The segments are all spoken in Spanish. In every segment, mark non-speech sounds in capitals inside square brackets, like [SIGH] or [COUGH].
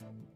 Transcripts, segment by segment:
Musik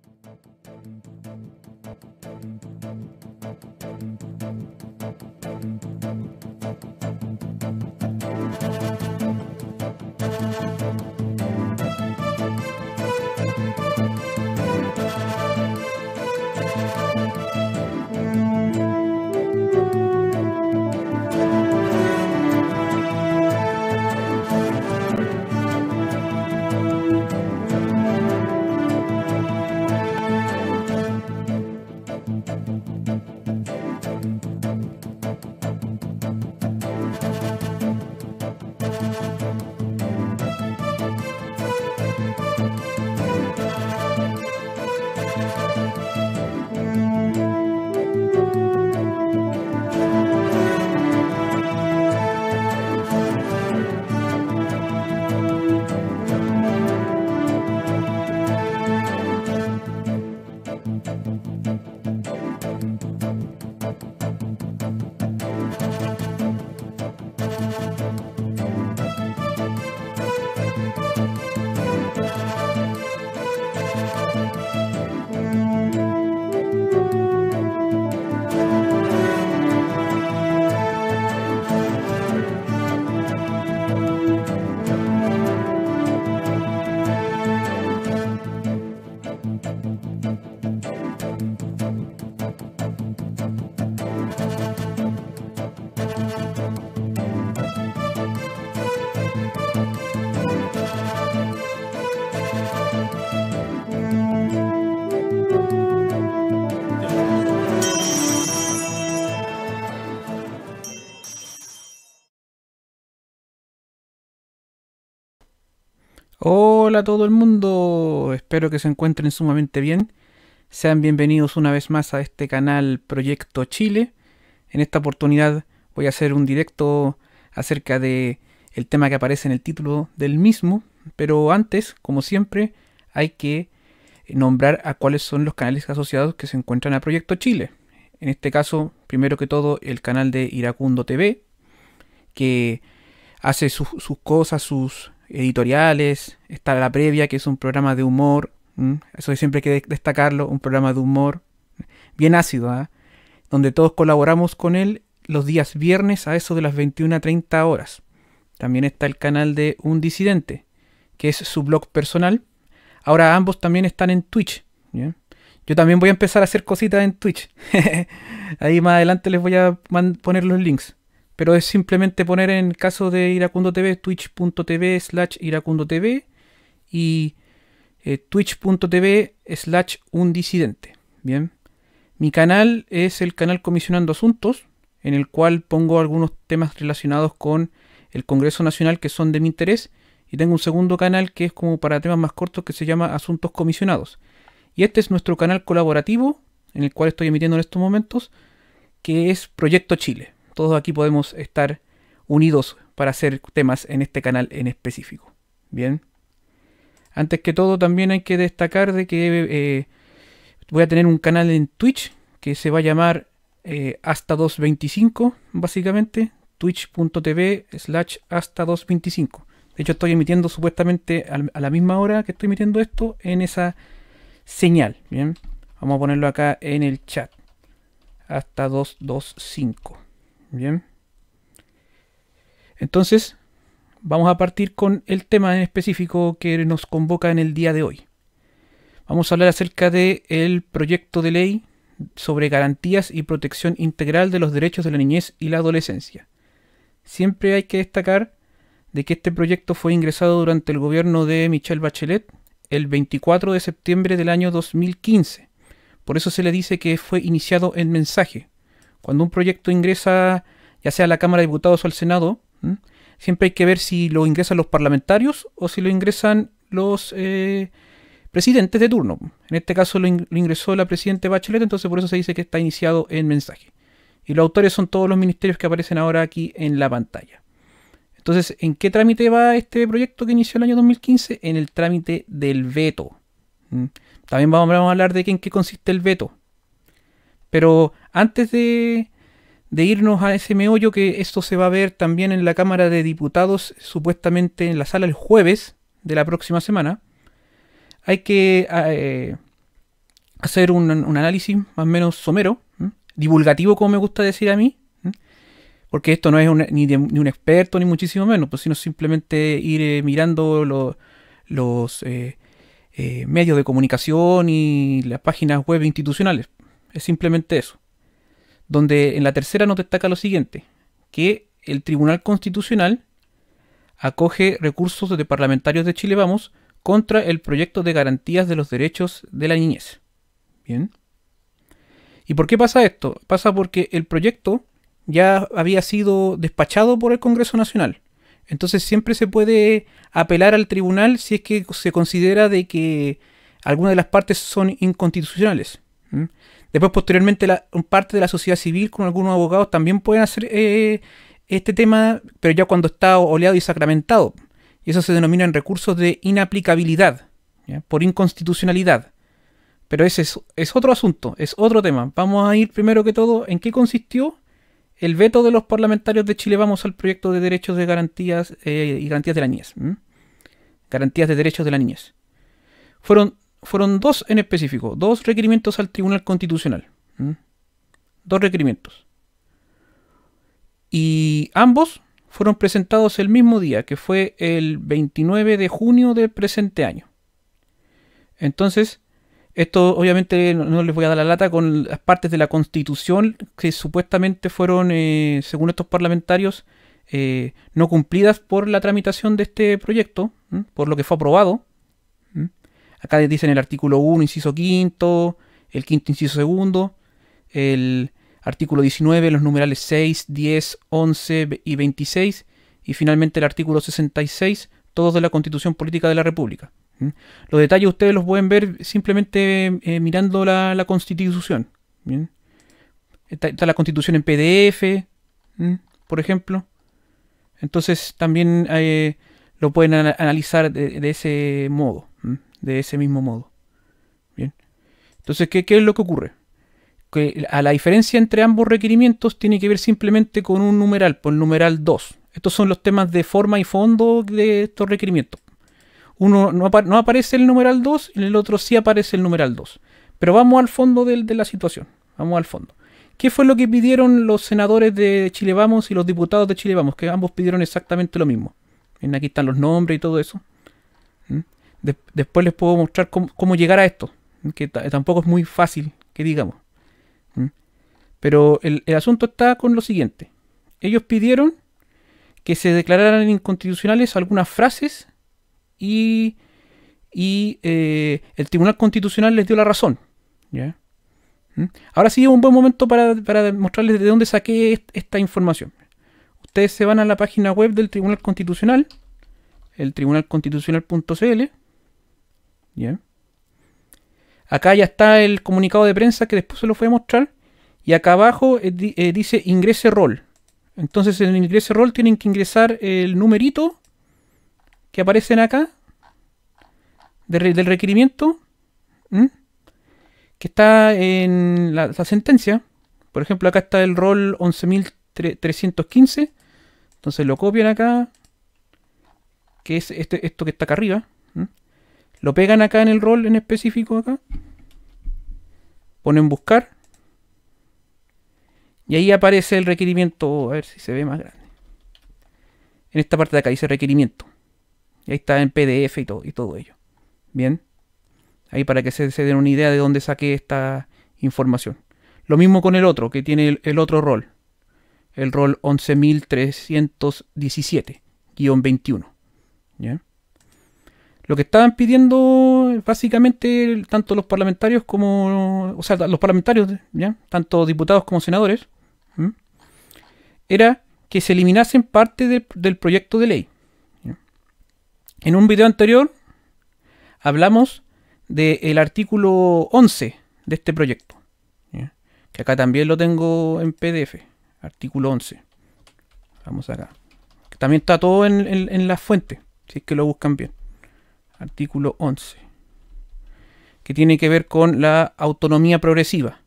hola a todo el mundo, espero que se encuentren sumamente bien. Sean bienvenidos una vez más a este canal Proyecto Chile. En esta oportunidad voy a hacer un directo acerca de el tema que aparece en el título del mismo, pero antes, como siempre, hay que nombrar a cuáles son los canales asociados que se encuentran a Proyecto Chile. En este caso, primero que todo, el canal de Iracundo TV, que hace sus cosas, sus editoriales, está La Previa, que es un programa de humor, eso siempre hay que destacarlo, un programa de humor bien ácido, ¿ah? donde todos colaboramos con él los días viernes a eso de las 21 a 30 horas. También está el canal de Un Disidente, que es su blog personal. Ahora ambos también están en Twitch. Yo también voy a empezar a hacer cositas en Twitch. [LAUGHS] Ahí más adelante les voy a poner los links. Pero es simplemente poner en el caso de Iracundo TV, twitch.tv slash iracundo TV y eh, twitch.tv slash un disidente. Bien. Mi canal es el canal Comisionando Asuntos, en el cual pongo algunos temas relacionados con el Congreso Nacional que son de mi interés. Y tengo un segundo canal que es como para temas más cortos que se llama Asuntos Comisionados. Y este es nuestro canal colaborativo, en el cual estoy emitiendo en estos momentos, que es Proyecto Chile. Todos aquí podemos estar unidos para hacer temas en este canal en específico. Bien. Antes que todo también hay que destacar de que eh, voy a tener un canal en Twitch que se va a llamar eh, hasta 225 básicamente twitch.tv slash hasta 225 de hecho estoy emitiendo supuestamente a la misma hora que estoy emitiendo esto en esa señal bien vamos a ponerlo acá en el chat hasta 225 Bien. Entonces, vamos a partir con el tema en específico que nos convoca en el día de hoy. Vamos a hablar acerca del el proyecto de ley sobre garantías y protección integral de los derechos de la niñez y la adolescencia. Siempre hay que destacar de que este proyecto fue ingresado durante el gobierno de Michelle Bachelet el 24 de septiembre del año 2015. Por eso se le dice que fue iniciado en mensaje, cuando un proyecto ingresa ya sea a la Cámara de Diputados o al Senado, siempre hay que ver si lo ingresan los parlamentarios o si lo ingresan los eh, presidentes de turno. En este caso lo, ingresó la presidenta Bachelet, entonces por eso se dice que está iniciado en mensaje. Y los autores son todos los ministerios que aparecen ahora aquí en la pantalla. Entonces, ¿en qué trámite va este proyecto que inició el año 2015? En el trámite del veto. También vamos a hablar de en qué consiste el veto. Pero antes de, irnos a ese meollo, que esto se va a ver también en la Cámara de Diputados, supuestamente en la sala el jueves de la próxima semana, hay que ah, eh, hacer un, análisis más o menos somero, divulgativo como me gusta decir a mí, porque esto no es ni, un experto ni muchísimo menos, pues sino simplemente ir eh, mirando los eh, medios de comunicación y las páginas web institucionales. Es simplemente eso. Donde en la tercera nos destaca lo siguiente, que el Tribunal Constitucional acoge recursos de parlamentarios de Chile Vamos contra el proyecto de garantías de los derechos de la niñez. Bien. ¿Y por qué pasa esto? Pasa porque el proyecto ya había sido despachado por el Congreso Nacional. Entonces siempre se puede apelar al tribunal si es que se considera de que algunas de las partes son inconstitucionales. ¿Mm? Después, posteriormente, la, parte de la sociedad civil con algunos abogados también pueden hacer eh, este tema, pero ya cuando está oleado y sacramentado. Y eso se denomina en recursos de inaplicabilidad, por inconstitucionalidad. Pero ese es, otro asunto, es otro tema. Vamos a ir primero que todo en qué consistió el veto de los parlamentarios de Chile. Vamos al proyecto de derechos de garantías eh, y garantías de la niñez. Garantías de derechos de la niñez. Fueron fueron dos en específico, dos requerimientos al Tribunal Constitucional. Dos requerimientos. Y ambos fueron presentados el mismo día, que fue el 29 de junio del presente año. Entonces, esto obviamente no les voy a dar la lata con las partes de la Constitución que supuestamente fueron, eh, según estos parlamentarios, eh, no cumplidas por la tramitación de este proyecto, por lo que fue aprobado. Acá dicen el artículo 1, inciso 5, el quinto inciso segundo, el artículo 19, los numerales 6, 10, 11 y 26, y finalmente el artículo 66, todos de la Constitución Política de la República. ¿Mm? Los detalles ustedes los pueden ver simplemente eh, mirando la, Constitución. Está, la Constitución en PDF, ¿Mm? por ejemplo. Entonces también eh, lo pueden analizar de ese modo. De ese mismo modo. Bien. Entonces, ¿qué, ¿qué, es lo que ocurre? Que a la diferencia entre ambos requerimientos tiene que ver simplemente con un numeral, por el numeral 2. Estos son los temas de forma y fondo de estos requerimientos. Uno no, aparece el numeral 2, en el otro sí aparece el numeral 2. Pero vamos al fondo de, la situación. Vamos al fondo. ¿Qué fue lo que pidieron los senadores de Chile Vamos y los diputados de Chile Vamos? Que ambos pidieron exactamente lo mismo. aquí están los nombres y todo eso después les puedo mostrar cómo, llegar a esto, que tampoco es muy fácil, que digamos. Pero el, asunto está con lo siguiente. Ellos pidieron que se declararan inconstitucionales algunas frases y, eh, el Tribunal Constitucional les dio la razón. Ahora sí es un buen momento para, para mostrarles de dónde saqué esta información. Ustedes se van a la página web del Tribunal Constitucional, el tribunalconstitucional.cl, Bien. Acá ya está el comunicado de prensa que después se lo voy a mostrar. Y acá abajo eh, eh, dice ingrese rol. Entonces en ingrese rol tienen que ingresar el numerito que en acá del requerimiento que está en la, sentencia. Por ejemplo, acá está el rol 11.315. Entonces lo copian acá, que es este, esto que está acá arriba. Lo pegan acá en el rol en específico acá. Ponen buscar. Y ahí aparece el requerimiento. Oh, a ver si se ve más grande. En esta parte de acá dice requerimiento. Y ahí está en PDF y todo, y todo ello. Bien. Ahí para que se, den una idea de dónde saqué esta información. Lo mismo con el otro, que tiene el, otro rol. El rol 11317-21. ¿Ya? Lo que estaban pidiendo básicamente tanto los parlamentarios como, o sea, los parlamentarios, tanto diputados como senadores, era que se eliminasen parte del proyecto de ley. En un video anterior hablamos del artículo 11 de este proyecto, que acá también lo tengo en PDF, artículo 11. Vamos acá. también está todo en, en la fuente, si es que lo buscan bien artículo 11, que tiene que ver con la autonomía progresiva.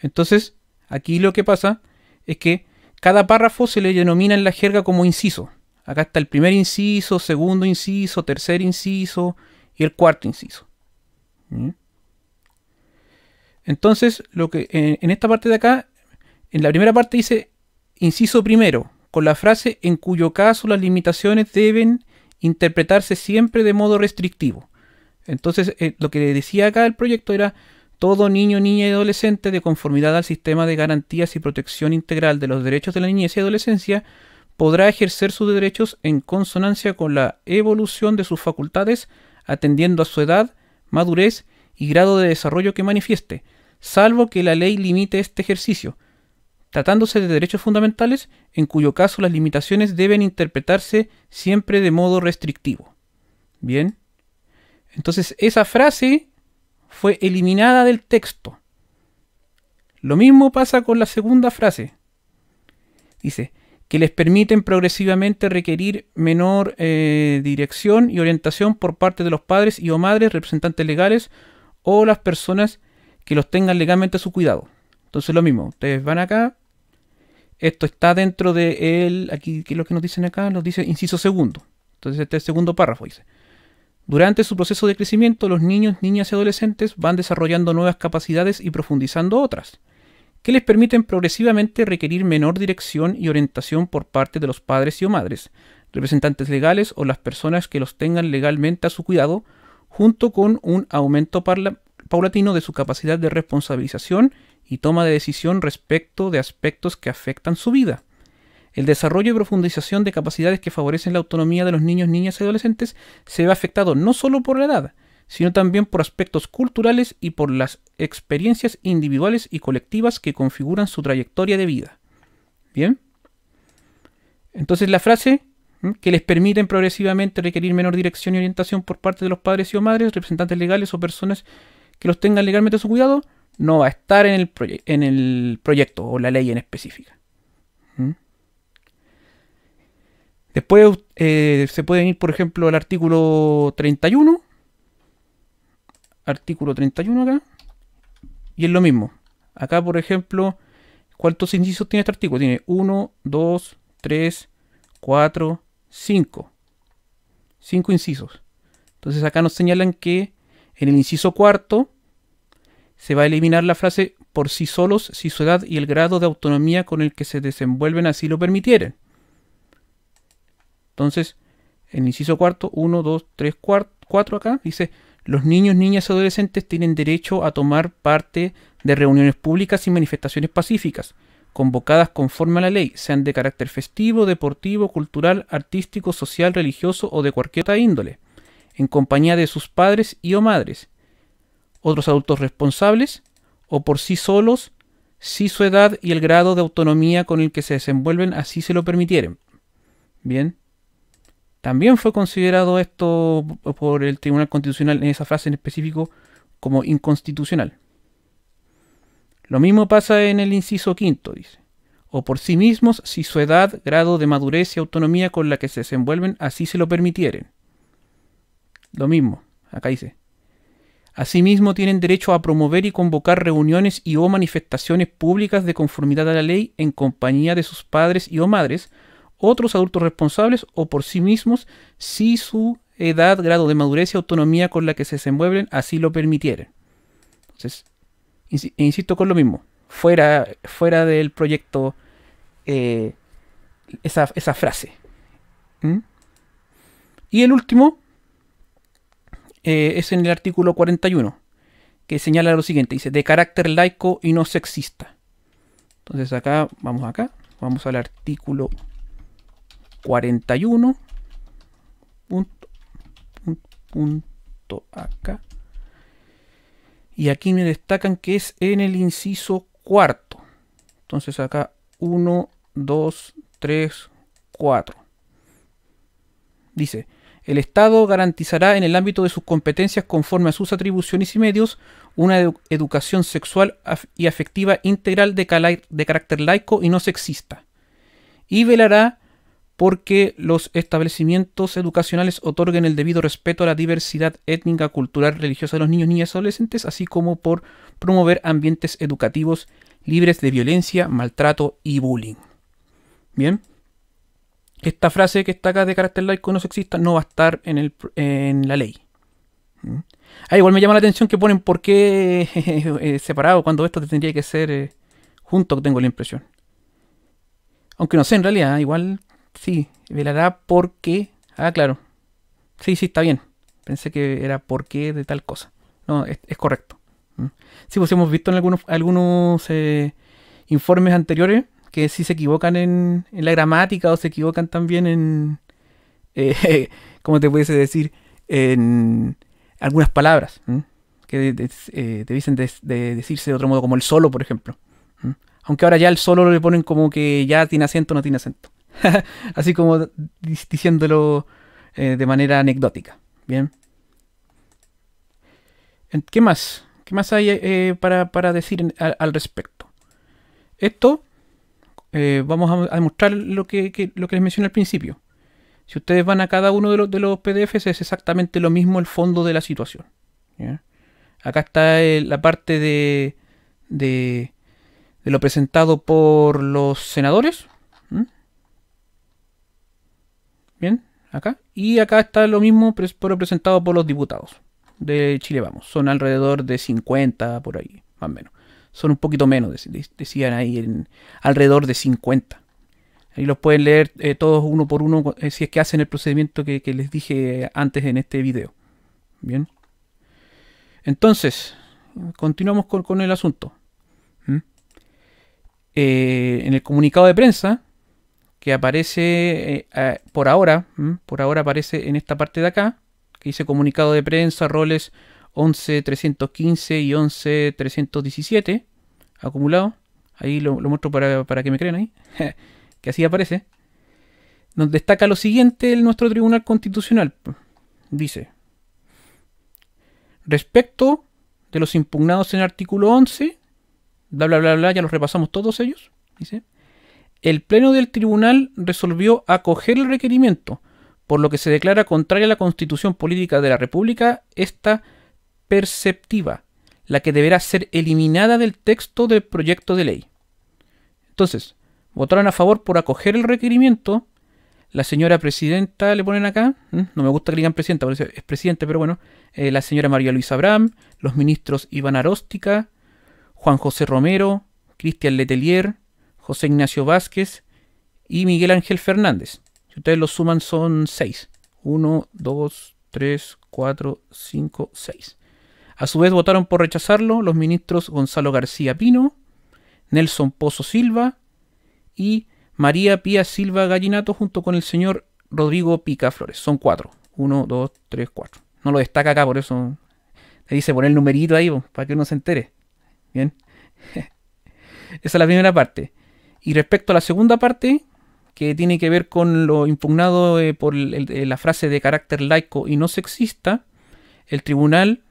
Entonces, aquí lo que pasa es que cada párrafo se le denomina en la jerga como inciso. Acá está el primer inciso, segundo inciso, tercer inciso y el cuarto inciso. Entonces, lo que en, en esta parte de acá, en la primera parte dice inciso primero, con la frase en cuyo caso las limitaciones deben interpretarse siempre de modo restrictivo. Entonces, eh, lo que decía acá el proyecto era todo niño, niña y adolescente, de conformidad al sistema de garantías y protección integral de los derechos de la niñez y adolescencia, podrá ejercer sus derechos en consonancia con la evolución de sus facultades, atendiendo a su edad, madurez y grado de desarrollo que manifieste, salvo que la ley limite este ejercicio, tratándose de derechos fundamentales en cuyo caso las limitaciones deben interpretarse siempre de modo restrictivo. Bien. Entonces esa frase fue eliminada del texto. Lo mismo pasa con la segunda frase. Dice, que les permiten progresivamente requerir menor eh, dirección y orientación por parte de los padres y o madres, representantes legales o las personas que los tengan legalmente a su cuidado. Entonces lo mismo, ustedes van acá, esto está dentro de él, aquí ¿qué es lo que nos dicen acá, nos dice inciso segundo. Entonces este segundo párrafo dice. Durante su proceso de crecimiento, los niños, niñas y adolescentes van desarrollando nuevas capacidades y profundizando otras, que les permiten progresivamente requerir menor dirección y orientación por parte de los padres y o madres, representantes legales o las personas que los tengan legalmente a su cuidado, junto con un aumento la paulatino de su capacidad de responsabilización y toma de decisión respecto de aspectos que afectan su vida. El desarrollo y profundización de capacidades que favorecen la autonomía de los niños, niñas y adolescentes se ve afectado no solo por la edad, sino también por aspectos culturales y por las experiencias individuales y colectivas que configuran su trayectoria de vida. ¿Bien? Entonces la frase que les permiten progresivamente requerir menor dirección y orientación por parte de los padres y o madres, representantes legales o personas que los tengan legalmente a su cuidado no va a estar en el, en el proyecto o la ley en específica. ¿Mm? Después eh, se pueden ir, por ejemplo, al artículo 31. Artículo 31 acá. Y es lo mismo. Acá, por ejemplo, ¿cuántos incisos tiene este artículo? Tiene 1, 2, 3, 4, 5. 5 incisos. Entonces acá nos señalan que en el inciso cuarto, se va a eliminar la frase por sí solos si su edad y el grado de autonomía con el que se desenvuelven así lo permitieren. Entonces, en el inciso cuarto, 1, 2, 3, 4 acá, dice, los niños, niñas y adolescentes tienen derecho a tomar parte de reuniones públicas y manifestaciones pacíficas, convocadas conforme a la ley, sean de carácter festivo, deportivo, cultural, artístico, social, religioso o de cualquier otra índole en compañía de sus padres y o madres, otros adultos responsables o por sí solos si su edad y el grado de autonomía con el que se desenvuelven así se lo permitieren. Bien. También fue considerado esto por el Tribunal Constitucional en esa frase en específico como inconstitucional. Lo mismo pasa en el inciso quinto, dice. O por sí mismos si su edad, grado de madurez y autonomía con la que se desenvuelven así se lo permitieren. Lo mismo, acá dice. Asimismo, tienen derecho a promover y convocar reuniones y o manifestaciones públicas de conformidad a la ley en compañía de sus padres y o madres, otros adultos responsables o por sí mismos, si su edad, grado de madurez y autonomía con la que se desenvuelven así lo permitieren Entonces, e insisto con lo mismo, fuera, fuera del proyecto eh, esa, frase. ¿Mm? Y el último, eh, es en el artículo 41, que señala lo siguiente, dice, de carácter laico y no sexista. Entonces acá, vamos acá, vamos al artículo 41, punto, punto, acá. Y aquí me destacan que es en el inciso cuarto. Entonces acá 1, 2, 3, 4. Dice, el Estado garantizará en el ámbito de sus competencias conforme a sus atribuciones y medios una educación sexual y afectiva integral de, carácter laico y no sexista. Y velará porque los establecimientos educacionales otorguen el debido respeto a la diversidad étnica, cultural, religiosa de los niños, niñas y adolescentes, así como por promover ambientes educativos libres de violencia, maltrato y bullying. Bien esta frase que está acá de carácter laico no exista no va a estar en, el, en la ley. ¿Mm? Ah, igual me llama la atención que ponen por qué [LAUGHS] eh, separado cuando esto tendría que ser eh, junto, tengo la impresión. Aunque no sé, en realidad, igual sí, velará porque... Ah, claro. Sí, sí, está bien. Pensé que era por qué de tal cosa. No, es, correcto. ¿Mm? Sí, pues hemos visto en algunos, algunos eh, informes anteriores que si se equivocan en, en la gramática o se equivocan también en, eh, [LAUGHS] ¿cómo te pudiese decir? En algunas palabras que te dicen eh, de, decirse de otro modo, como el solo, por ejemplo. Aunque ahora ya el solo lo le ponen como que ya tiene acento o no tiene acento. [LAUGHS] Así como diciéndolo eh, de manera anecdótica. Bien. ¿Qué más? ¿Qué más hay para, para, decir al, respecto? Esto eh, vamos a, demostrar lo que, lo que les mencioné al principio. Si ustedes van a cada uno de los, PDFs, es exactamente lo mismo el fondo de la situación. Acá está eh, la parte de, de, lo presentado por los senadores. Bien, acá. Y acá está lo mismo, pero presentado por los diputados de Chile Vamos. Son alrededor de 50 por ahí, más o menos son un poquito menos, decían ahí, en, alrededor de 50. Ahí los pueden leer eh, todos uno por uno eh, si es que hacen el procedimiento que, les dije antes en este video. Bien. Entonces, continuamos con, el asunto. ¿Mm? Eh, en el comunicado de prensa, que aparece por ahora, ¿Mm? por ahora aparece en esta parte de acá, que dice comunicado de prensa, roles 11.315 y 11.317 acumulado. Ahí lo, muestro para, que me crean ahí. [LAUGHS] que así aparece. Nos destaca lo siguiente en nuestro Tribunal Constitucional. Dice. Respecto de los impugnados en el artículo 11. Bla, bla, bla, bla. Ya los repasamos todos ellos. Dice. El Pleno del Tribunal resolvió acoger el requerimiento, por lo que se declara contraria a la Constitución Política de la República esta perceptiva la que deberá ser eliminada del texto del proyecto de ley. Entonces, votaron a favor por acoger el requerimiento. La señora presidenta, le ponen acá, no me gusta que digan presidenta, es presidente, pero bueno, eh, la señora María Luisa Abraham, los ministros Iván Aróstica, Juan José Romero, Cristian Letelier, José Ignacio Vázquez y Miguel Ángel Fernández. Si ustedes lo suman son seis. Uno, dos, tres, cuatro, cinco, seis. A su vez votaron por rechazarlo los ministros Gonzalo García Pino, Nelson Pozo Silva y María Pía Silva Gallinato junto con el señor Rodrigo Pica Flores. Son cuatro. Uno, dos, tres, cuatro. No lo destaca acá, por eso le dice poner el numerito ahí para que uno se entere. Bien. [LAUGHS] Esa es la primera parte. Y respecto a la segunda parte, que tiene que ver con lo impugnado eh, por la frase de carácter laico y no sexista, el tribunal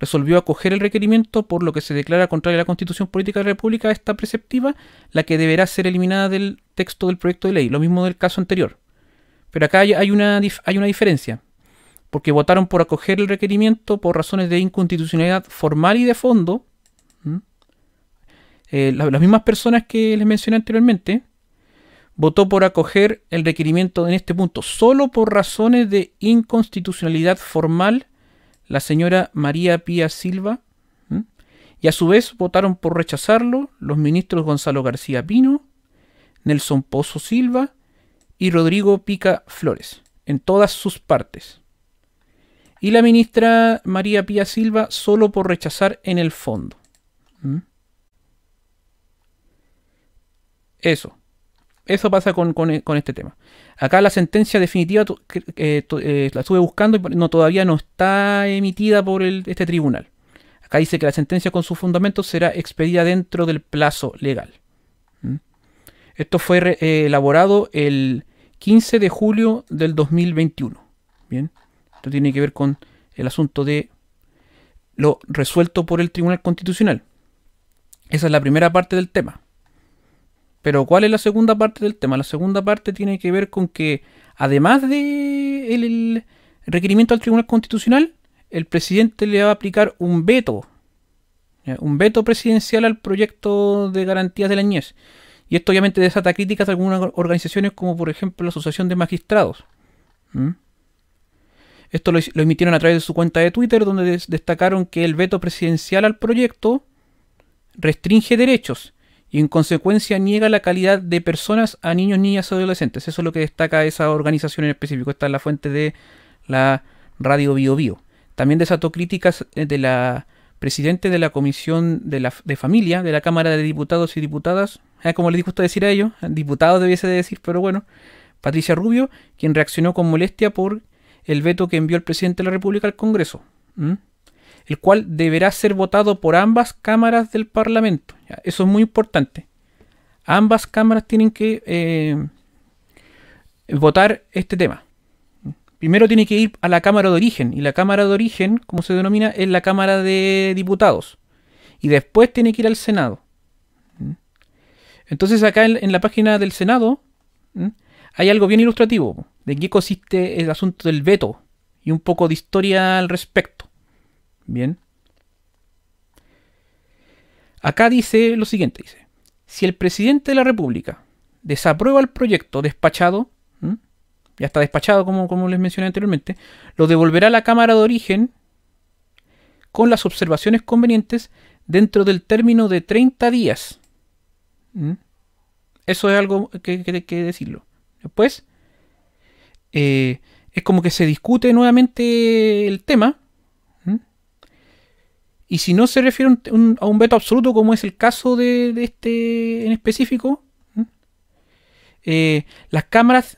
resolvió acoger el requerimiento por lo que se declara contraria a la Constitución Política de la República esta preceptiva, la que deberá ser eliminada del texto del proyecto de ley, lo mismo del caso anterior. Pero acá hay una, hay una diferencia, porque votaron por acoger el requerimiento por razones de inconstitucionalidad formal y de fondo, eh, las mismas personas que les mencioné anteriormente, votó por acoger el requerimiento en este punto solo por razones de inconstitucionalidad formal la señora María Pía Silva, y a su vez votaron por rechazarlo los ministros Gonzalo García Pino, Nelson Pozo Silva y Rodrigo Pica Flores, en todas sus partes. Y la ministra María Pía Silva solo por rechazar en el fondo. Eso. Eso pasa con, este tema. Acá la sentencia definitiva eh, eh, la estuve buscando y no, todavía no está emitida por este tribunal. Acá dice que la sentencia con sus fundamentos será expedida dentro del plazo legal. ¿Mm? Esto fue eh, elaborado el 15 de julio del 2021. Bien, esto tiene que ver con el asunto de lo resuelto por el Tribunal Constitucional. Esa es la primera parte del tema. Pero ¿cuál es la segunda parte del tema? La segunda parte tiene que ver con que, además de requerimiento al Tribunal Constitucional, el presidente le va a aplicar un veto, un veto presidencial al proyecto de garantías de la niñez. Y esto obviamente desata críticas de algunas organizaciones como por ejemplo la Asociación de Magistrados. Esto lo, emitieron a través de su cuenta de Twitter donde destacaron que el veto presidencial al proyecto restringe derechos y en consecuencia niega la calidad de personas a niños, niñas o adolescentes. Eso es lo que destaca esa organización en específico. Esta es la fuente de la radio biobio También desató críticas eh, de la presidente de la Comisión de, la, de Familia de la Cámara de Diputados y Diputadas, eh, como les gusta decir a ellos, eh, diputado debiese de decir, pero bueno, Patricia Rubio, quien reaccionó con molestia por el veto que envió el presidente de la República al Congreso. ¿Mm? el cual deberá ser votado por ambas cámaras del Parlamento. Eso es muy importante. Ambas cámaras tienen que eh, votar este tema. Primero tiene que ir a la Cámara de Origen, y la Cámara de Origen, como se denomina, es la Cámara de Diputados. Y después tiene que ir al Senado. Entonces acá en, la página del Senado hay algo bien ilustrativo de qué consiste el asunto del veto y un poco de historia al respecto. Bien. Acá dice lo siguiente, dice, si el presidente de la República desaprueba el proyecto despachado, ya está despachado como, les mencioné anteriormente, lo devolverá a la Cámara de Origen con las observaciones convenientes dentro del término de 30 días. Eso es algo que, que, que decirlo. Después, eh, es como que se discute nuevamente el tema y si no se refiere a un veto absoluto, como es el caso de, este en específico, eh, las cámaras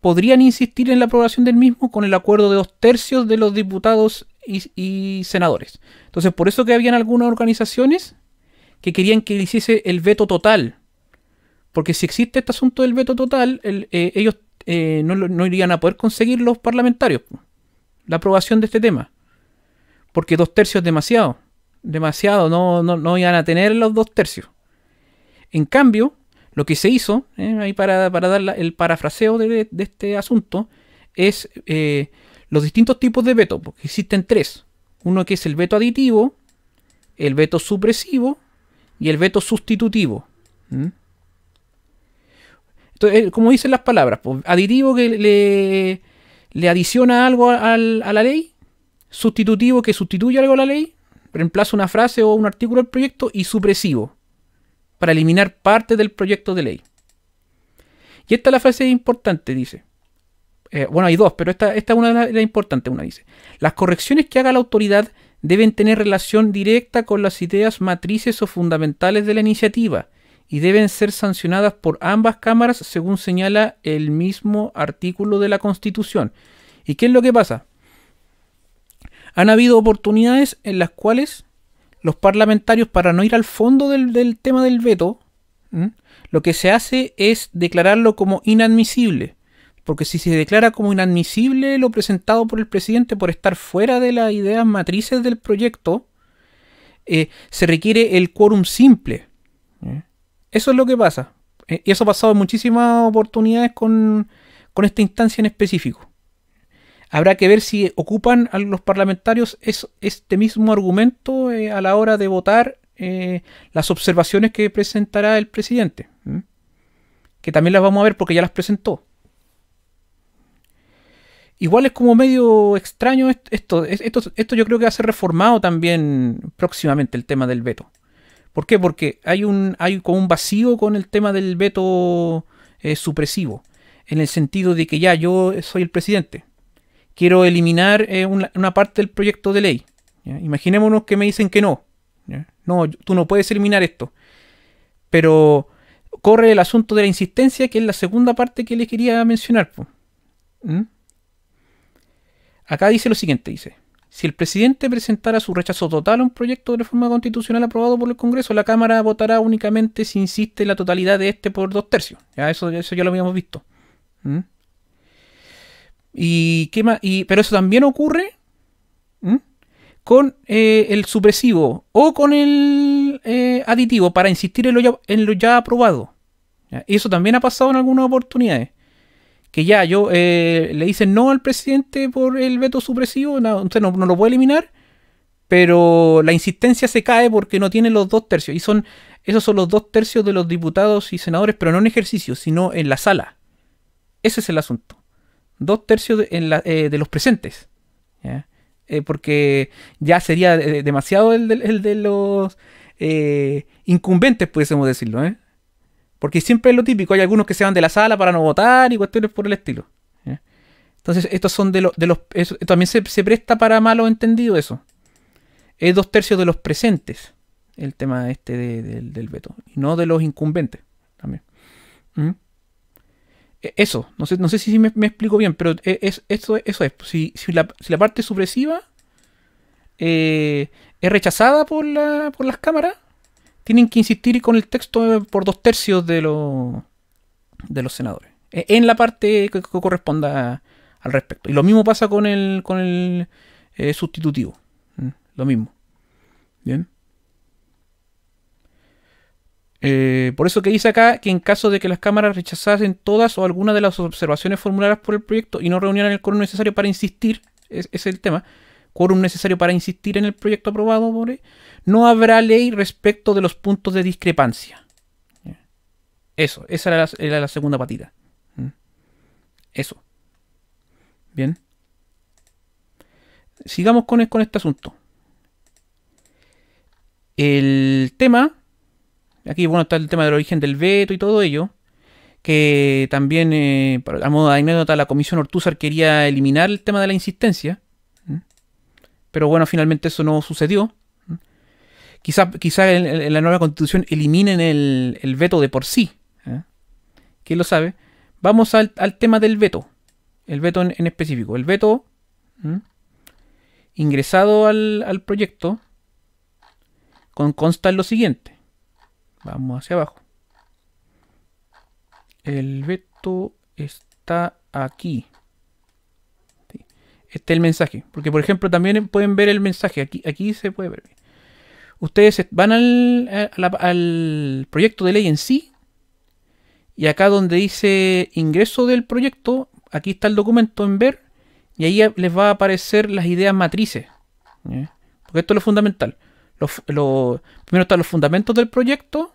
podrían insistir en la aprobación del mismo con el acuerdo de dos tercios de los diputados y, senadores. Entonces, por eso que habían algunas organizaciones que querían que hiciese el veto total. Porque si existe este asunto del veto total, eh, ellos eh, no, irían a poder conseguir los parlamentarios la aprobación de este tema porque dos tercios es demasiado. Demasiado, no, no, no iban a tener los dos tercios. En cambio, lo que se hizo, eh, ahí para, para, dar el parafraseo de, este asunto, es eh, los distintos tipos de veto, porque existen tres. Uno que es el veto aditivo, el veto supresivo y el veto sustitutivo. ¿Mm? Eh, como dicen las palabras, pues, aditivo que le, le adiciona algo a la ley sustitutivo que sustituye algo a la ley, reemplaza una frase o un artículo del proyecto y supresivo para eliminar parte del proyecto de ley. Y esta es la frase importante, dice. Eh, bueno, hay dos, pero esta, es una de importantes. Una dice: Las correcciones que haga la autoridad deben tener relación directa con las ideas matrices o fundamentales de la iniciativa y deben ser sancionadas por ambas cámaras según señala el mismo artículo de la Constitución. ¿Y qué es lo que pasa? han habido oportunidades en las cuales los parlamentarios, para no ir al fondo del, tema del veto, lo que se hace es declararlo como inadmisible. Porque si se declara como inadmisible lo presentado por el presidente por estar fuera de las ideas matrices del proyecto, eh, se requiere el quórum simple. Eso es lo que pasa. Eh, y eso ha pasado en muchísimas oportunidades con esta instancia en específico. Habrá que ver si ocupan a los parlamentarios este mismo argumento eh, a la hora de votar eh, las observaciones que presentará el presidente. Que también las vamos a ver porque ya las presentó. Igual es como medio extraño esto, esto, esto. yo creo que va a ser reformado también próximamente el tema del veto. ¿Por qué? Porque hay un, hay como un vacío con el tema del veto eh, supresivo. En el sentido de que ya yo soy el presidente quiero eliminar eh, una, parte del proyecto de ley. Imaginémonos que me dicen que no. No, tú no puedes eliminar esto. Pero corre el asunto de la insistencia, que es la segunda parte que les quería mencionar. ¿Mm? Acá dice lo siguiente, dice. Si el presidente presentara su rechazo total a un proyecto de reforma constitucional aprobado por el Congreso, la Cámara votará únicamente si insiste en la totalidad de este por dos tercios. Ya eso, eso ya lo habíamos visto. ¿Mm? Y, ¿qué más? y pero eso también ocurre con eh, el supresivo o con el eh, aditivo para insistir en lo ya, lo ya aprobado. y Eso también ha pasado en algunas oportunidades. Que ya yo eh, le dicen no al presidente por el veto supresivo, no, no, no lo puede eliminar, pero la insistencia se cae porque no tiene los dos tercios. Y son, esos son los dos tercios de los diputados y senadores, pero no en ejercicio, sino en la sala. Ese es el asunto dos tercios de, eh, los presentes. Eh, porque ya sería eh, demasiado el de, los incumbentes, pudiésemos decirlo. Porque siempre es lo típico, hay algunos que se van de la sala para no votar y cuestiones por el estilo. Entonces, estos son de, los... De los también se, presta para malo entendido eso. Es dos tercios de los presentes el tema este del veto, y no de los incumbentes también. ¿Mm? E, eso, no sé, no sé si me, explico bien, pero e, es, eso, eso es. Si, la, parte supresiva eh, es rechazada por, la, por las cámaras, tienen que insistir con el texto por dos tercios de, lo, de los senadores. E, en la parte que, corresponda al respecto. Y lo mismo pasa con el, con el eh, sustitutivo. Lo mismo. Bien. Eh, por eso que dice acá que en caso de que las cámaras rechazasen todas o alguna de las observaciones formuladas por el proyecto y no reunieran el quórum necesario para insistir, ese es el tema, quórum necesario para insistir en el proyecto aprobado, no habrá ley respecto de los puntos de discrepancia. Eso, esa era la, segunda patita. Mm. Eso. Bien. Sigamos con, con este asunto. El tema Aquí, bueno, está el tema del origen del veto y todo ello. Que también, eh, a modo de anécdota, la comisión Ortuzar quería eliminar el tema de la insistencia. Pero bueno, finalmente eso no sucedió. Quizá, en, la nueva constitución eliminen el, veto de por sí. ¿eh? ¿Quién lo sabe? Vamos al, tema del veto. El veto en, específico. El veto ingresado al, proyecto consta en lo siguiente. Vamos hacia abajo. El veto está aquí. Este es el mensaje. Porque, por ejemplo, también pueden ver el mensaje. Aquí, aquí se puede ver. Ustedes van eh, al, proyecto de ley en sí. Y acá donde dice ingreso del proyecto, aquí está el documento en ver. Y ahí les va a aparecer las ideas matrices. Porque esto es lo fundamental primero están los fundamentos del proyecto.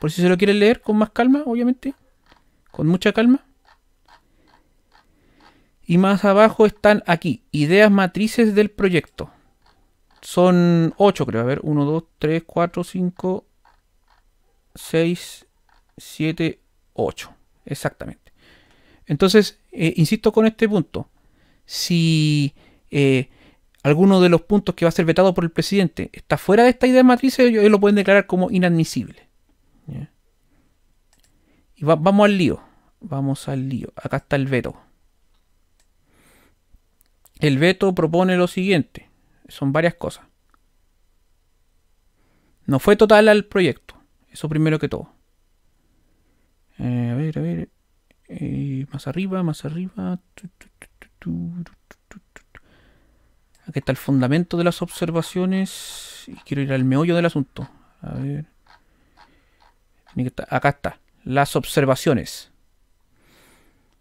Por si se lo quiere leer con más calma, obviamente. Con mucha calma. Y más abajo están aquí, ideas matrices del proyecto. Son 8, creo. A ver, 1, 2, 3, 4, 5, 6, 7, 8. Exactamente. Entonces, eh, insisto con este punto. Si eh, alguno de los puntos que va a ser vetado por el presidente está fuera de esta idea de matriz, ellos lo pueden declarar como inadmisible. Y vamos al lío. Vamos al lío. Acá está el veto. El veto propone lo siguiente. Son varias cosas. No fue total al proyecto. Eso primero que todo. Eh, a ver, a ver. Eh, más arriba, más arriba. Aquí está el fundamento de las observaciones. Y quiero ir al meollo del asunto. A ver. Acá está. Las observaciones.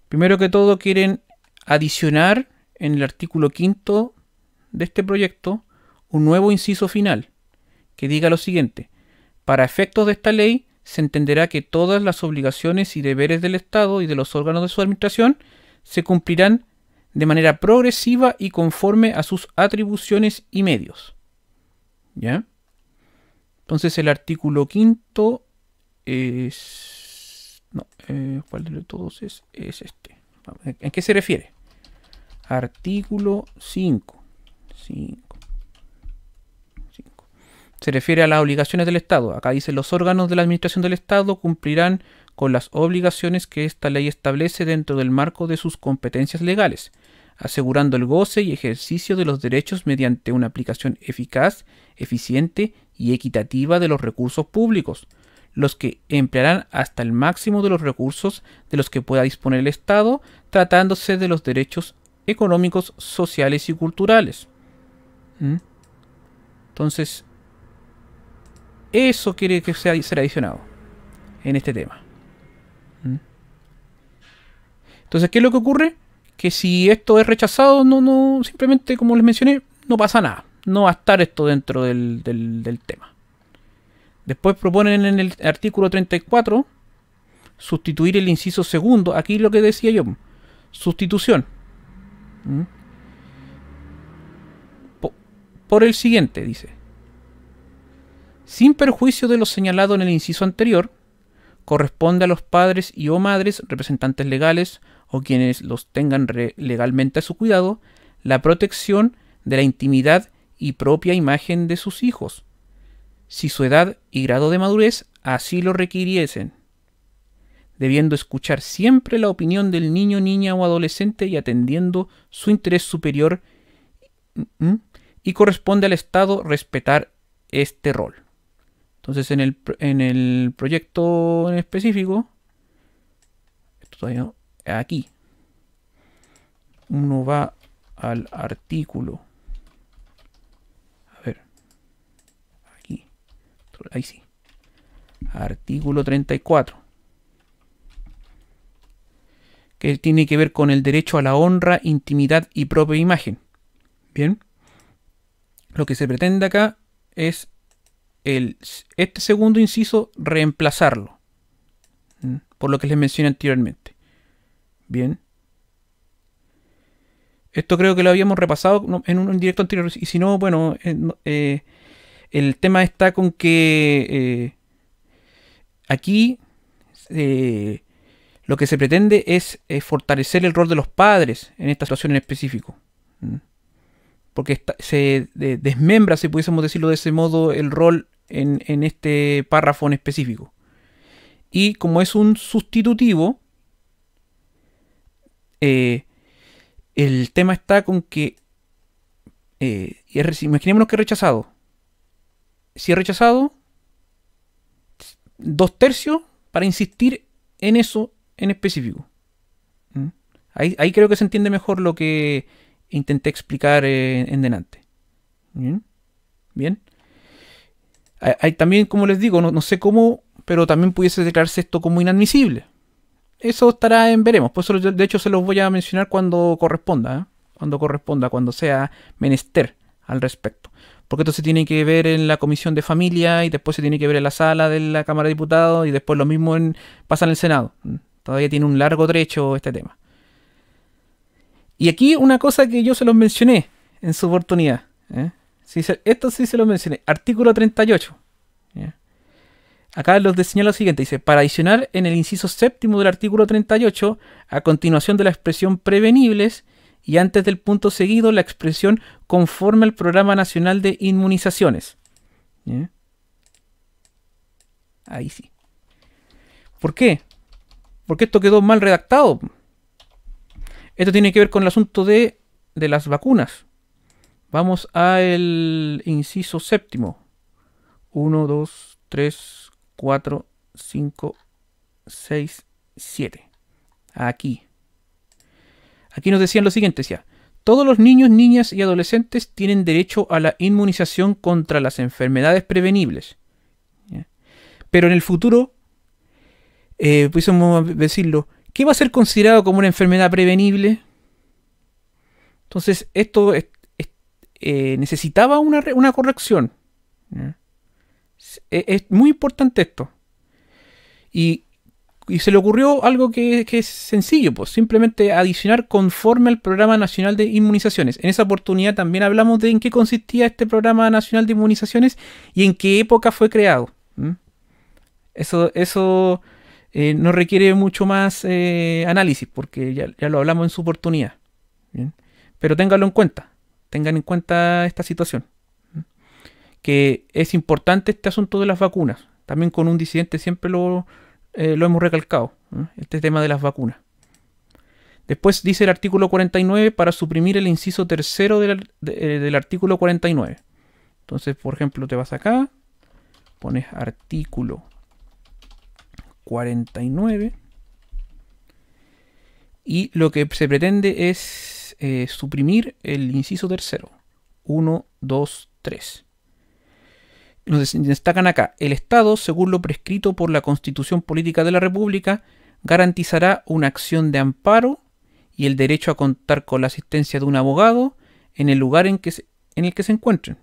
Primero que todo quieren adicionar en el artículo quinto de este proyecto un nuevo inciso final que diga lo siguiente. Para efectos de esta ley se entenderá que todas las obligaciones y deberes del Estado y de los órganos de su administración se cumplirán de manera progresiva y conforme a sus atribuciones y medios. ¿Ya? Entonces el artículo quinto es... No, eh, ¿cuál de todos es? Es este. ¿En qué se refiere? Artículo 5. Se refiere a las obligaciones del Estado. Acá dice los órganos de la Administración del Estado cumplirán con las obligaciones que esta ley establece dentro del marco de sus competencias legales, asegurando el goce y ejercicio de los derechos mediante una aplicación eficaz, eficiente y equitativa de los recursos públicos, los que emplearán hasta el máximo de los recursos de los que pueda disponer el Estado, tratándose de los derechos económicos, sociales y culturales. ¿Mm? Entonces, eso quiere que sea, ser adicionado en este tema. ¿Mm? Entonces, ¿qué es lo que ocurre? Que si esto es rechazado, no, no, simplemente como les mencioné, no pasa nada. No va a estar esto dentro del, tema. Después proponen en el artículo 34 sustituir el inciso segundo. Aquí lo que decía yo, sustitución. ¿Mm? Por el siguiente, dice. Sin perjuicio de lo señalado en el inciso anterior, corresponde a los padres y o madres, representantes legales o quienes los tengan legalmente a su cuidado, la protección de la intimidad y propia imagen de sus hijos, si su edad y grado de madurez así lo requiriesen, debiendo escuchar siempre la opinión del niño, niña o adolescente y atendiendo su interés superior, y corresponde al Estado respetar este rol. Entonces en el, proyecto en específico, esto todavía no, aquí, uno va al artículo. A ver, aquí, ahí sí. Artículo 34 que tiene que ver con el derecho a la honra, intimidad y propia imagen. Bien, lo que se pretende acá es este segundo inciso reemplazarlo. Por lo que les mencioné anteriormente. Bien. Esto creo que lo habíamos repasado en un directo anterior. Y si no, bueno, eh, eh, el tema está con que eh, aquí lo que se pretende es fortalecer el rol de los padres en esta situación en específico. porque se desmembra, si pudiésemos decirlo de ese modo, el rol en, este párrafo en específico. Y como es un sustitutivo, eh, el tema está con que, eh, imaginémonos que he rechazado. Si he rechazado, dos tercios para insistir en eso en específico. ¿Mm? Ahí, creo que se entiende mejor lo que intenté explicar eh, en delante. ¿Mm? ¿Bien? también, como les digo, no, no, sé cómo, pero también pudiese declararse esto como inadmisible. Eso estará en veremos. pues de hecho, se los voy a mencionar cuando corresponda, ¿eh? cuando corresponda, cuando sea menester al respecto. Porque esto se tiene que ver en la comisión de familia y después se tiene que ver en la sala de la Cámara de Diputados y después lo mismo en, pasa en el Senado. Mm, todavía tiene un largo trecho este tema. Y aquí una cosa que yo se los mencioné en su oportunidad. ¿eh? esto sí se lo mencioné. Artículo 38. Acá los señala lo siguiente. Dice, para adicionar en el inciso séptimo del artículo 38, a continuación de la expresión prevenibles y antes del punto seguido, la expresión conforme al Programa Nacional de Inmunizaciones. Ahí sí. ¿Por qué? Porque esto quedó mal redactado. Esto tiene que ver con el asunto de las vacunas. Vamos al inciso séptimo. 1, 2, 3, 4, 5, 6, 7. Aquí. Aquí nos decían lo siguiente, todos los niños, niñas y adolescentes tienen derecho a la inmunización contra las enfermedades prevenibles. Pero en el futuro, eh, decirlo, ¿qué va a ser considerado como una enfermedad prevenible? Entonces, esto es eh, necesitaba una, corrección. E, es, muy importante esto. Y, se le ocurrió algo que, es sencillo, pues simplemente adicionar conforme al Programa Nacional de Inmunizaciones. En esa oportunidad también hablamos de en qué consistía este Programa Nacional de Inmunizaciones y en qué época fue creado. Eso, eso eh, no requiere mucho más eh, análisis, porque ya, lo hablamos en su oportunidad. Pero téngalo en cuenta. Tengan en cuenta esta situación. Que es importante este asunto de las vacunas. También con un disidente siempre lo, eh, hemos recalcado, este tema de las vacunas. Después dice el artículo 49 para suprimir el inciso tercero del eh, artículo 49. Entonces, por ejemplo, te vas acá, pones artículo 49 y lo que se pretende es eh, suprimir el inciso tercero. 1, 2, 3. Nos destacan acá, el Estado, según lo prescrito por la Constitución Política de la República, garantizará una acción de amparo y el derecho a contar con la asistencia de un abogado en el lugar en, que en el que se encuentren.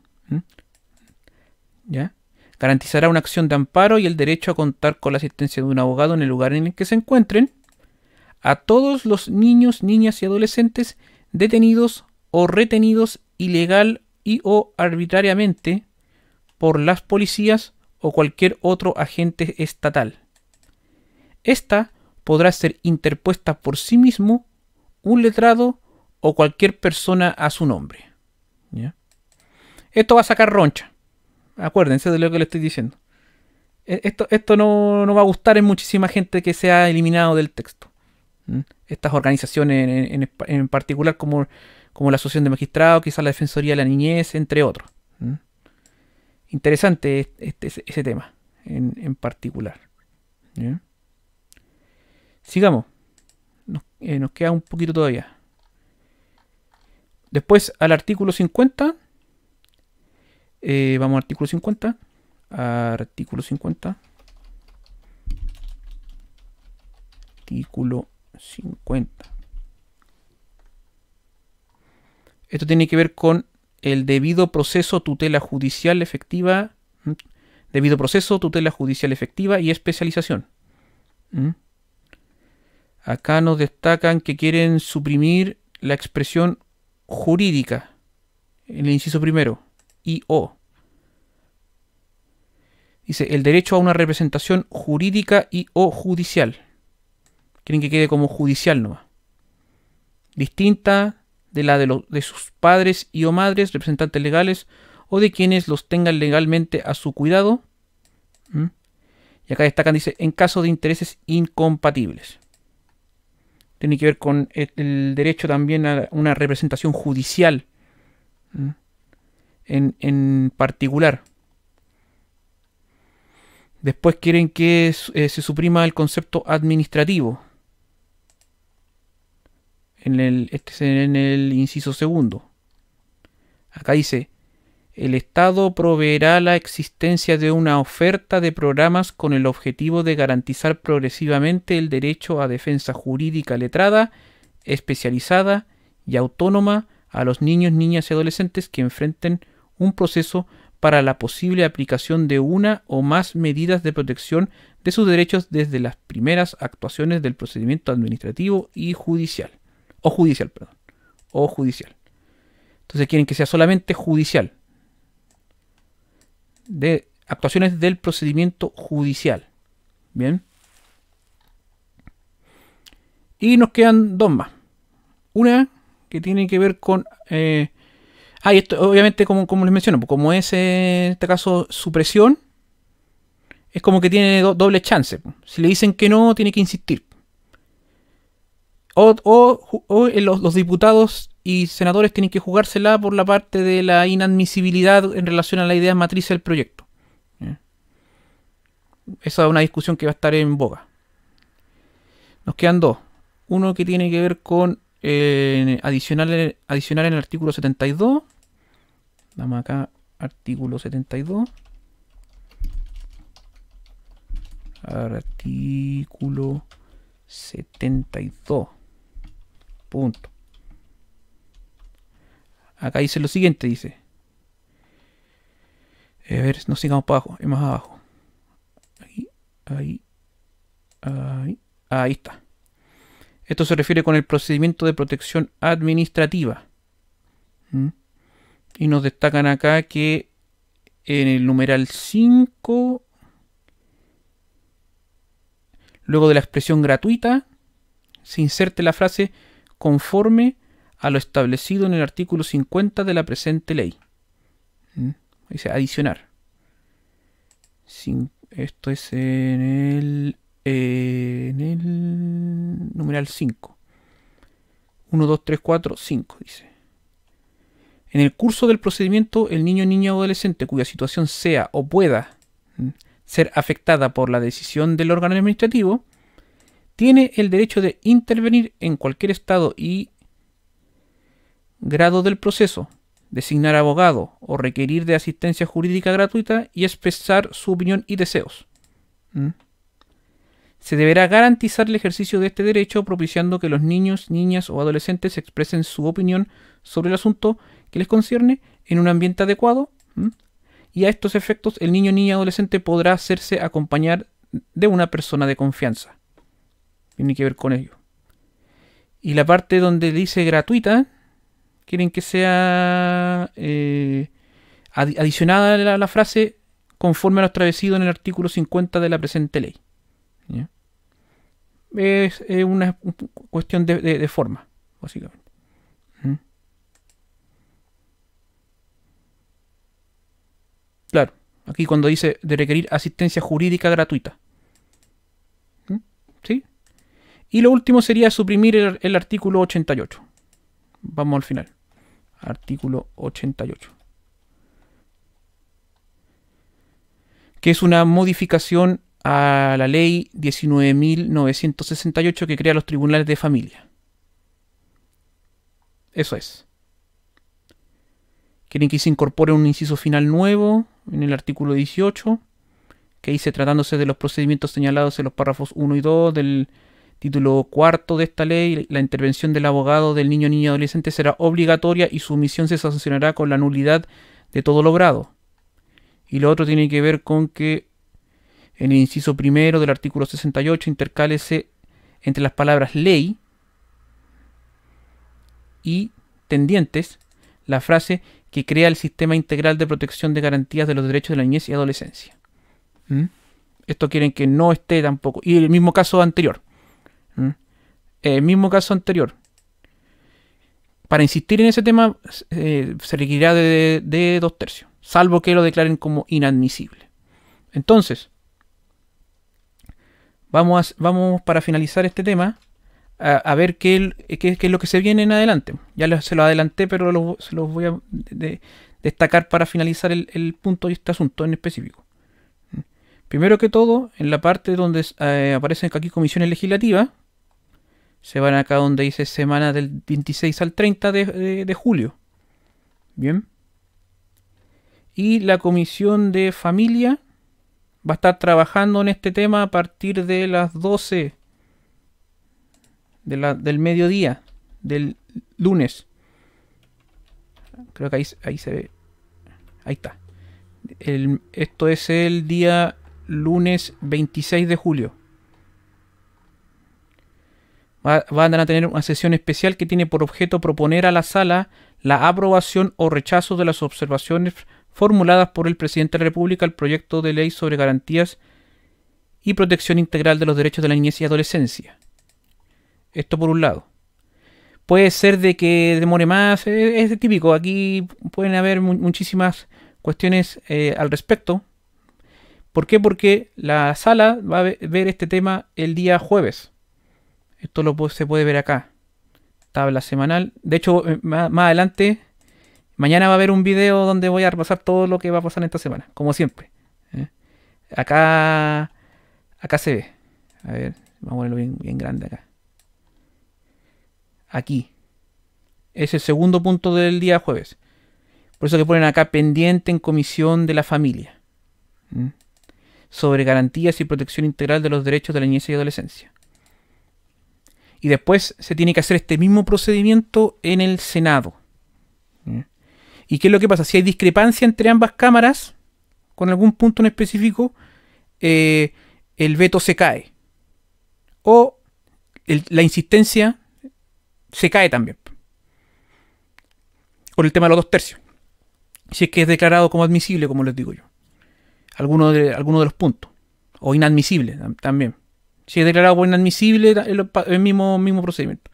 Garantizará una acción de amparo y el derecho a contar con la asistencia de un abogado en el lugar en el que se encuentren a todos los niños, niñas y adolescentes detenidos o retenidos ilegal y o arbitrariamente por las policías o cualquier otro agente estatal. Esta podrá ser interpuesta por sí mismo, un letrado o cualquier persona a su nombre. Esto va a sacar roncha. Acuérdense de lo que le estoy diciendo. E-, esto, esto no, no va a gustar en muchísima gente que se ha eliminado del texto. Estas organizaciones en, particular como, como, la Asociación de Magistrados, quizás la Defensoría de la Niñez, entre otros. Interesante este, ese tema en, particular. Sigamos. Eh, nos, queda un poquito todavía. Después al artículo 50. Eh, vamos al artículo 50. Artículo 50. Artículo 50. Esto tiene que ver con el debido proceso, tutela judicial efectiva, debido proceso, tutela judicial efectiva y especialización. Acá nos destacan que quieren suprimir la expresión jurídica, en el inciso primero, y o. Dice, el derecho a una representación jurídica y o judicial. Quieren que quede como judicial nomás. Distinta de la de, sus padres y o madres, representantes legales, o de quienes los tengan legalmente a su cuidado. Y acá destacan, dice, en caso de intereses incompatibles. Tiene que ver con el derecho también a una representación judicial en, particular. Después quieren que eh, se suprima el concepto administrativo. Este en el, inciso segundo. Acá dice, el Estado proveerá la existencia de una oferta de programas con el objetivo de garantizar progresivamente el derecho a defensa jurídica letrada, especializada y autónoma a los niños, niñas y adolescentes que enfrenten un proceso para la posible aplicación de una o más medidas de protección de sus derechos desde las primeras actuaciones del procedimiento administrativo y judicial. O judicial, perdón. O judicial. Entonces quieren que sea solamente judicial. De actuaciones del procedimiento judicial. Bien. Y nos quedan dos más. Una que tiene que ver con... Eh, ah, y esto obviamente como, como les menciono, pues, como es en eh, este caso supresión, es como que tiene doble chance. Pues. Si le dicen que no, tiene que insistir. Pues. O, eh, los, diputados y senadores tienen que jugársela por la parte de la inadmisibilidad en relación a la idea matriz del proyecto. Esa es una discusión que va a estar en boga. Nos quedan dos. Uno que tiene que ver con eh, adicional, en el artículo 72. Damos acá artículo 72. Artículo 72. Punto. Acá dice lo siguiente, dice. A ver, nos sigamos para abajo, es más abajo. Ahí, ahí, ahí, ahí está. Esto se refiere con el procedimiento de protección administrativa. ¿Mm? Y nos destacan acá que en el numeral 5, luego de la expresión gratuita, se inserte la frase conforme a lo establecido en el artículo 50 de la presente ley. ¿Mm? Dice adicionar. esto es en el, eh, el numeral 5. 1, 2, 3, 4, 5 dice. En el curso del procedimiento, el niño, niña o adolescente cuya situación sea o pueda ser afectada por la decisión del órgano administrativo, tiene el derecho de intervenir en cualquier estado y grado del proceso, designar abogado o requerir de asistencia jurídica gratuita y expresar su opinión y deseos. ¿Mm? Se deberá garantizar el ejercicio de este derecho propiciando que los niños, niñas o adolescentes expresen su opinión sobre el asunto que les concierne en un ambiente adecuado. Y a estos efectos el niño, niña, adolescente podrá hacerse acompañar de una persona de confianza. Tiene que ver con ello. Y la parte donde dice gratuita, quieren que sea eh, adicionada la, la, frase conforme a lo establecido en el artículo 50 de la presente ley. Es, una cuestión de, forma, básicamente. ¿Mm? Claro, aquí cuando dice de requerir asistencia jurídica gratuita. Y lo último sería suprimir el, artículo 88. Vamos al final. Artículo 88. Que es una modificación a la ley 19.968 que crea los tribunales de familia. Eso es. Quieren que se incorpore un inciso final nuevo en el artículo 18, que dice tratándose de los procedimientos señalados en los párrafos 1 y 2 del Título cuarto de esta ley, la intervención del abogado del niño, niña y adolescente será obligatoria y su misión se sancionará con la nulidad de todo logrado. Y lo otro tiene que ver con que en el inciso primero del artículo 68 intercálese entre las palabras ley y tendientes la frase que crea el sistema integral de protección de garantías de los derechos de la niñez y adolescencia. ¿Mm? Esto quieren que no esté tampoco. Y el mismo caso anterior. ¿Mm? El eh, mismo caso anterior. Para insistir en ese tema eh, se requerirá de, dos tercios, salvo que lo declaren como inadmisible. Entonces, vamos, vamos para finalizar este tema a, ver qué, es lo que se viene en adelante. Ya se lo adelanté, pero se los voy a destacar para finalizar el, punto de este asunto en específico. ¿Mm? Primero que todo, en la parte donde eh, aparecen aquí comisiones legislativas, se van acá donde dice semana del 26 al 30 de, julio. Bien. Y la comisión de familia va a estar trabajando en este tema a partir de las 12 del mediodía del lunes. Creo que ahí, se ve. Ahí está. esto es el día lunes 26 de julio van a tener una sesión especial que tiene por objeto proponer a la sala la aprobación o rechazo de las observaciones formuladas por el presidente de la República al proyecto de ley sobre garantías y protección integral de los derechos de la niñez y adolescencia. Esto por un lado. Puede ser de que demore más, e, e, es, típico, aquí pueden haber muchísimas cuestiones eh, al respecto. ¿Por qué? Porque la sala va a ver este tema el día jueves. Esto lo se puede ver acá. Tabla semanal. De hecho, eh, más, adelante, mañana va a haber un video donde voy a repasar todo lo que va a pasar en esta semana, como siempre. ¿eh? Acá, acá se ve. A ver, vamos a ponerlo bien, grande acá. Aquí. Es el segundo punto del día jueves. Por eso que ponen acá pendiente en comisión de la familia. Sobre garantías y protección integral de los derechos de la niñez y adolescencia y después se tiene que hacer este mismo procedimiento en el Senado. ¿Y qué es lo que pasa? Si hay discrepancia entre ambas cámaras, con algún punto en específico, eh, el veto se cae. O la insistencia se cae también. Por el tema de los dos tercios. Si es que es declarado como admisible, como les digo yo. Alguno de, alguno de los puntos. O inadmisible también. Si es declarado inadmisible, el, mismo, mismo procedimiento.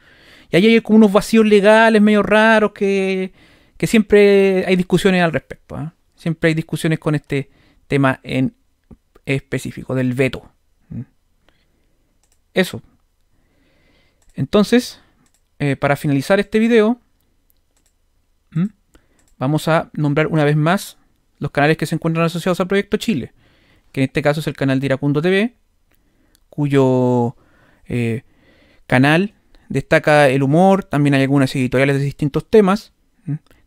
Y ahí hay como unos vacíos legales medio raros que, que siempre hay discusiones al respecto. ¿ah? Siempre hay discusiones con este tema en específico, del veto. ¿Mm? Eso. Entonces, eh, para finalizar este video, vamos a nombrar una vez más los canales que se encuentran asociados al Proyecto Chile, que en este caso es el canal de Iracundo TV, cuyo eh, canal destaca el humor, también hay algunas editoriales de distintos temas.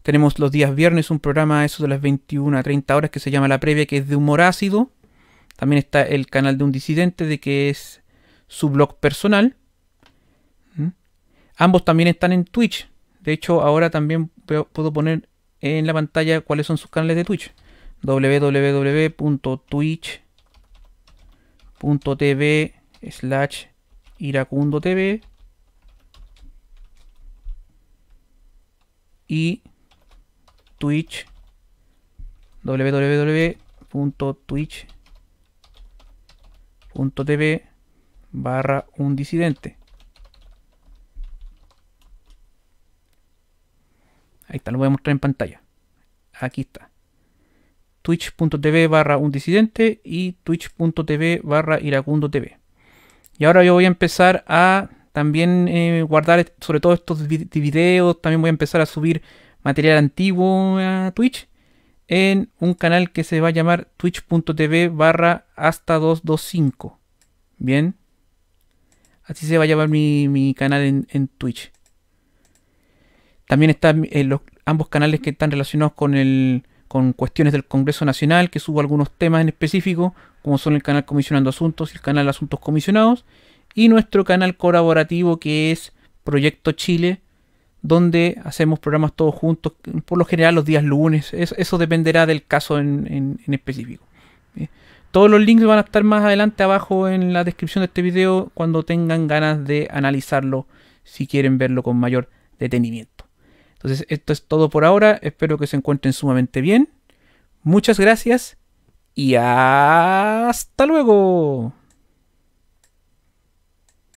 Tenemos los días viernes un programa, eso de las 21 a 30 horas, que se llama La Previa, que es de humor ácido. También está el canal de un disidente, de que es su blog personal. Ambos también están en Twitch. De hecho, ahora también puedo poner en la pantalla cuáles son sus canales de Twitch. www.twitch.tv slash iracundo tv y twitch www.twitch.tv barra un disidente ahí está, lo voy a mostrar en pantalla aquí está twitch.tv barra un disidente y twitch.tv barra iracundo tv y ahora yo voy a empezar a también eh, guardar sobre todo estos videos, también voy a empezar a subir material antiguo a Twitch en un canal que se va a llamar twitch.tv barra hasta 225. Bien. Así se va a llamar mi, canal en, Twitch. También están eh, los, ambos canales que están relacionados con el, con cuestiones del Congreso Nacional, que subo algunos temas en específico, como son el canal Comisionando Asuntos y el canal Asuntos Comisionados, y nuestro canal colaborativo que es Proyecto Chile, donde hacemos programas todos juntos, por lo general los días lunes, eso, dependerá del caso en, específico. Eh, todos los links van a estar más adelante abajo en la descripción de este video cuando tengan ganas de analizarlo si quieren verlo con mayor detenimiento. Entonces, esto es todo por ahora. Espero que se encuentren sumamente bien. Muchas gracias y hasta luego.